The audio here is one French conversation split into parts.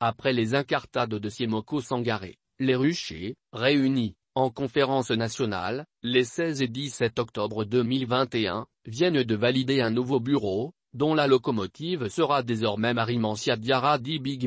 après les incartades de Siemoko Sangaré, les ruchers, réunis, en conférence nationale, les 16 et 17 octobre 2021, viennent de valider un nouveau bureau, dont la locomotive sera désormais Marimansia Diara Di Big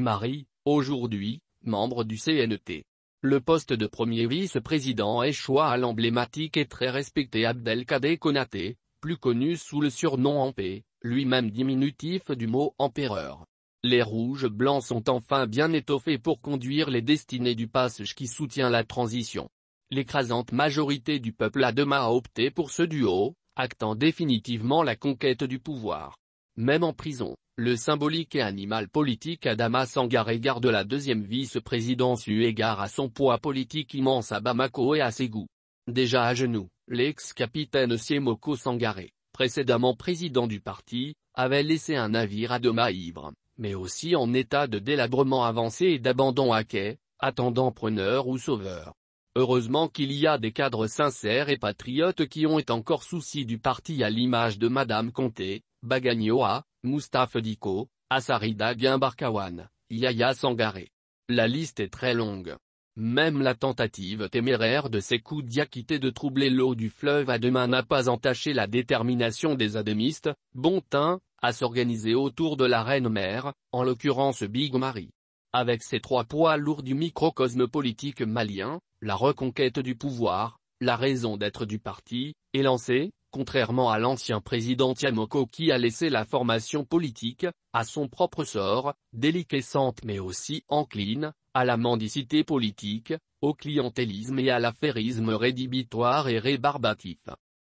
aujourd'hui, membre du CNT. Le poste de premier vice-président échoua à l'emblématique et très respecté Abdelkader Konaté, plus connu sous le surnom Ampé, lui-même diminutif du mot empereur. Les rouges blancs sont enfin bien étoffés pour conduire les destinées du passage qui soutient la transition. L'écrasante majorité du peuple Adama demain a opté pour ce duo, actant définitivement la conquête du pouvoir. Même en prison, le symbolique et animal politique Adama Sangaré garde la deuxième vice-présidence eu égard à son poids politique immense à Bamako et à ses goûts. Déjà à genoux, l'ex-capitaine Siemoko Sangaré, précédemment président du parti, avait laissé un navire à ivre. ivre mais aussi en état de délabrement avancé et d'abandon à quai, attendant preneur ou sauveur. Heureusement qu'il y a des cadres sincères et patriotes qui ont encore souci du parti à l'image de Madame Comté, Bagagnoa, Moustaphe Diko, Assarida Guimbarkawan, Yaya Sangaré. La liste est très longue. Même la tentative téméraire de ces coups d'yakité de troubler l'eau du fleuve à demain n'a pas entaché la détermination des adémistes, Bontin, à s'organiser autour de la reine mère, en l'occurrence Big Marie. Avec ses trois poids lourds du microcosme politique malien, la reconquête du pouvoir, la raison d'être du parti, est lancée, contrairement à l'ancien président Tiamoko qui a laissé la formation politique, à son propre sort, déliquescente mais aussi encline, à la mendicité politique, au clientélisme et à l'affairisme rédhibitoire et rébarbatif.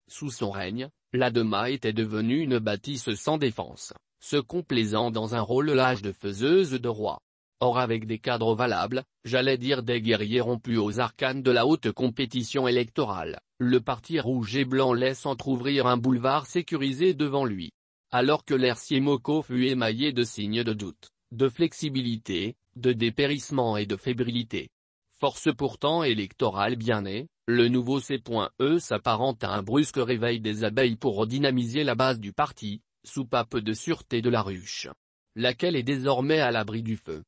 Sous son règne, l'Adema était devenue une bâtisse sans défense, se complaisant dans un rôle lâche de faiseuse de roi. Or avec des cadres valables, j'allais dire des guerriers rompus aux arcanes de la haute compétition électorale, le parti rouge et blanc laisse entr'ouvrir un boulevard sécurisé devant lui. Alors que l'air Moko fut émaillé de signes de doute, de flexibilité, de dépérissement et de fébrilité, Force pourtant électorale bien née, le nouveau C.E s'apparente à un brusque réveil des abeilles pour redynamiser la base du parti, sous de sûreté de la ruche. Laquelle est désormais à l'abri du feu.